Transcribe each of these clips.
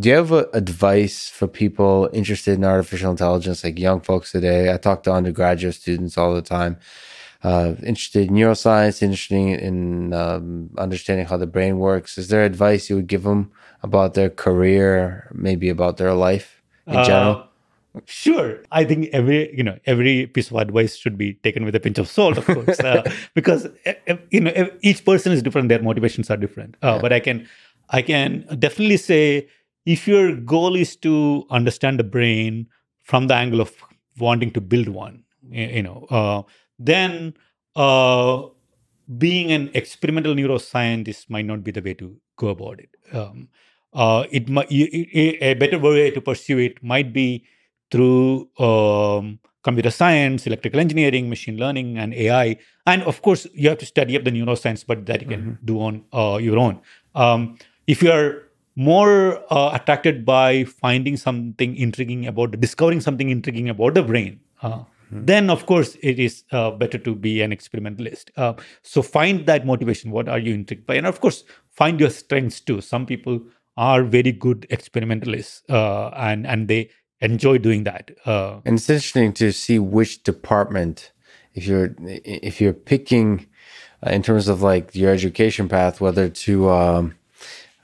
do you have a, advice for people interested in artificial intelligence, like young folks today? I talk to undergraduate students all the time, uh, interested in neuroscience, interested in um, understanding how the brain works. Is there advice you would give them about their career, maybe about their life in uh, general? Sure, I think every you know every piece of advice should be taken with a pinch of salt, of course, uh, because you know each person is different, their motivations are different. Uh, yeah. But I can I can definitely say if your goal is to understand the brain from the angle of wanting to build one, you know, uh, then uh, being an experimental neuroscientist might not be the way to go about it. Um, uh, it might a better way to pursue it might be through um, computer science, electrical engineering, machine learning, and AI. And of course, you have to study up the neuroscience, but that you can mm-hmm. do on uh, your own. Um, if you are more uh, attracted by finding something intriguing about discovering something intriguing about the brain uh, hmm. then of course it is uh, better to be an experimentalist uh, so find that motivation what are you intrigued by and of course find your strengths too some people are very good experimentalists uh, and and they enjoy doing that uh, and it's interesting to see which department if you're if you're picking in terms of like your education path whether to um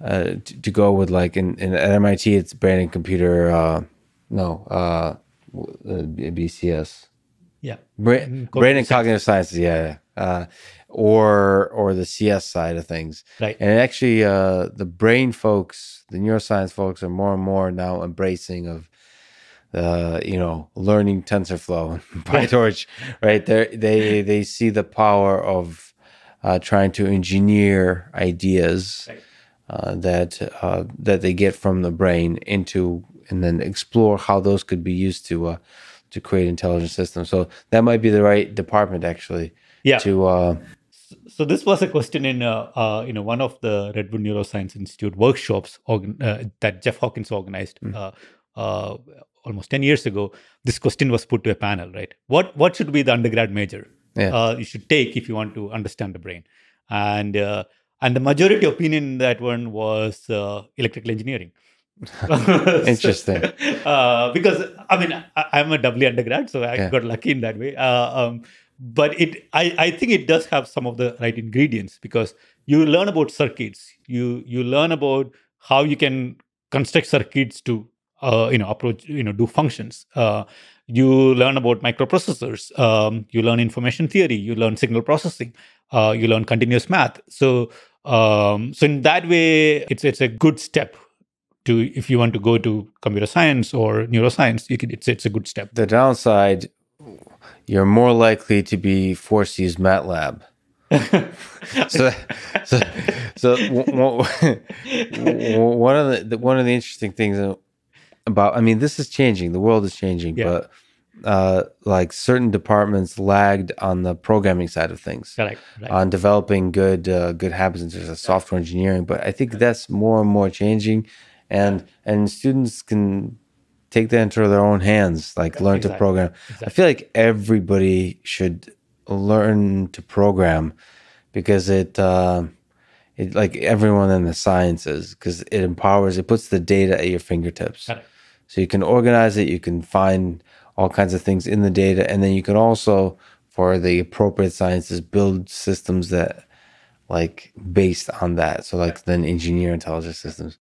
uh, to, go with like in, in at MIT it's and Computer uh, no uh, uh BCS yeah Bra- mm-hmm. and Cognitive Sciences yeah, uh, or or the CS side of things right and actually uh, the brain folks the neuroscience folks are more and more now embracing of uh, you know, learning TensorFlow and PyTorch, right? They they they see the power of uh, trying to engineer ideas right. Uh, that uh, that they get from the brain into and then explore how those could be used to uh, to create intelligent systems. So that might be the right department actually. Yeah. To uh, so this was a question in uh, you know one of the Redwood Neuroscience Institute workshops organ- that Jeff Hawkins organized. Mm-hmm. almost 10 years ago this question was put to a panel right what what should be the undergrad major yeah. you should take if you want to understand the brain and and the majority opinion in that one was uh, electrical engineering. Interesting. uh, because I mean, I, am a doubly undergrad, so I yeah. got lucky in that way. Uh, um, but it, I, I think it does have some of the right ingredients because you learn about circuits. You you learn about how you can construct circuits to uh, you know approach you know do functions uh, you learn about microprocessors um, you learn information theory you learn signal processing uh, you learn continuous math so um, so in that way, it's it's a good step to if you want to go to computer science or neuroscience, you can, it's it's a good step. The downside, you're more likely to be forced to use MATLAB. so, so, so one of the one of the interesting things about I mean, this is changing. The world is changing, yeah. but uh, like certain departments lagged on the programming side of things. Correct. On developing good uh, good habits in terms of software engineering, but I think that's more and more changing, and and students can take that into their own hands, like learn exactly. to program. Exactly. I feel like everybody should learn to program because it. Uh, it, like everyone in the sciences because it empowers it puts the data at your fingertips so you can organize it you can find all kinds of things in the data. And then you can also, for the appropriate sciences, build systems that like based on that. So like then engineer intelligence systems.